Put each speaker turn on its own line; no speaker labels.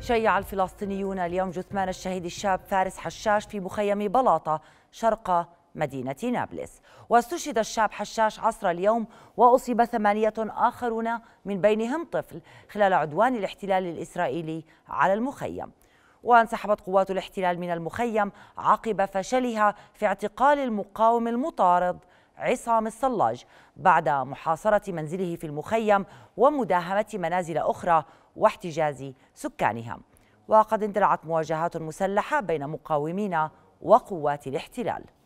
شيع الفلسطينيون اليوم جثمان الشهيد الشاب فارس حشاش في مخيم بلاطة شرق مدينة نابلس واستشهد الشاب حشاش عصر اليوم وأصيب ثمانية آخرون من بينهم طفل خلال عدوان الاحتلال الإسرائيلي على المخيم وانسحبت قوات الاحتلال من المخيم عقب فشلها في اعتقال المقاوم المطارد عصام الصلاج بعد محاصرة منزله في المخيم ومداهمة منازل أخرى واحتجاز سكانها وقد اندلعت مواجهات مسلحة بين مقاومين وقوات الاحتلال